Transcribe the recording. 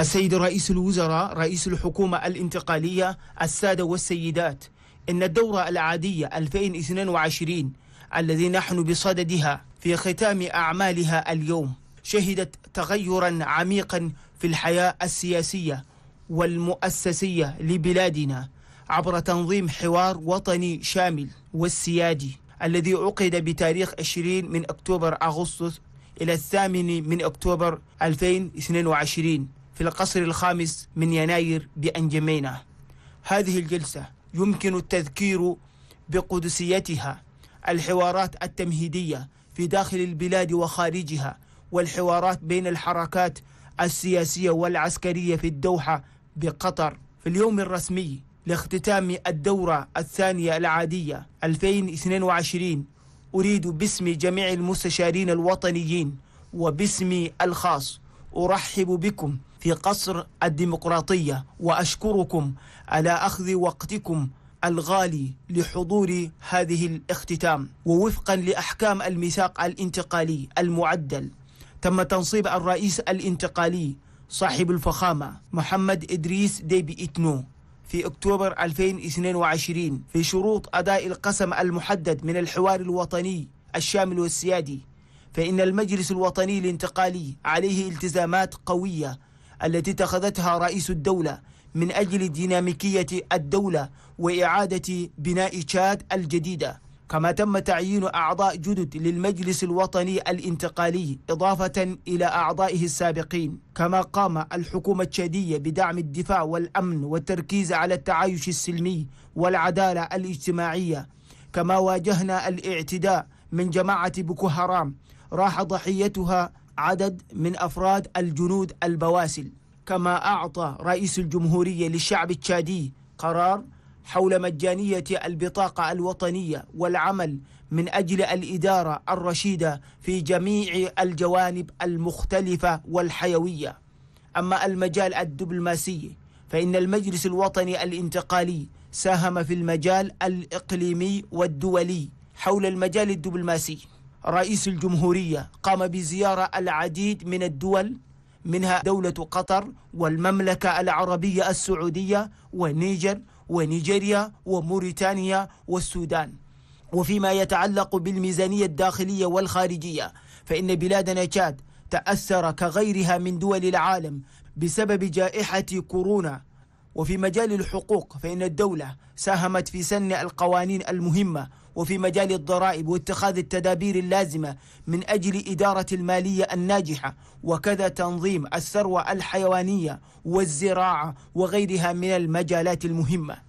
السيد رئيس الوزراء رئيس الحكومة الانتقالية السادة والسيدات إن الدورة العادية 2022 الذي نحن بصددها في ختام أعمالها اليوم شهدت تغيرا عميقا في الحياة السياسية والمؤسسية لبلادنا عبر تنظيم حوار وطني شامل والسيادي الذي عقد بتاريخ 20 من أكتوبر أغسطس إلى الثامن من أكتوبر 2022 في القصر الخامس من يناير بأنجمينا هذه الجلسة يمكن التذكير بقدسيتها الحوارات التمهيدية في داخل البلاد وخارجها والحوارات بين الحركات السياسية والعسكرية في الدوحة بقطر في اليوم الرسمي لاختتام الدورة الثانية العادية 2022 أريد باسم جميع المستشارين الوطنيين وباسمي الخاص أرحب بكم في قصر الديمقراطية وأشكركم على أخذ وقتكم الغالي لحضور هذه الاختتام ووفقا لأحكام الميثاق الانتقالي المعدل تم تنصيب الرئيس الانتقالي صاحب الفخامة محمد إدريس ديبي إتنو في أكتوبر 2022 في شروط أداء القسم المحدد من الحوار الوطني الشامل والسيادي فإن المجلس الوطني الانتقالي عليه التزامات قوية التي اتخذتها رئيس الدولة من أجل ديناميكية الدولة وإعادة بناء تشاد الجديدة كما تم تعيين أعضاء جدد للمجلس الوطني الانتقالي إضافة إلى أعضائه السابقين كما قام الحكومة التشادية بدعم الدفاع والأمن والتركيز على التعايش السلمي والعدالة الاجتماعية كما واجهنا الاعتداء من جماعة بوكو هرام راح ضحيتها عدد من أفراد الجنود البواسل كما أعطى رئيس الجمهورية للشعب التشادي قرار حول مجانية البطاقة الوطنية والعمل من أجل الإدارة الرشيدة في جميع الجوانب المختلفة والحيوية أما المجال الدبلوماسي فإن المجلس الوطني الانتقالي ساهم في المجال الإقليمي والدولي حول المجال الدبلوماسي رئيس الجمهورية قام بزيارة العديد من الدول منها دولة قطر والمملكة العربية السعودية والنيجر ونيجيريا وموريتانيا والسودان وفيما يتعلق بالميزانية الداخلية والخارجية فإن بلادنا تشاد تأثر كغيرها من دول العالم بسبب جائحة كورونا وفي مجال الحقوق فإن الدولة ساهمت في سن القوانين المهمة وفي مجال الضرائب واتخاذ التدابير اللازمة من أجل إدارة المالية الناجحة وكذا تنظيم الثروة الحيوانية والزراعة وغيرها من المجالات المهمة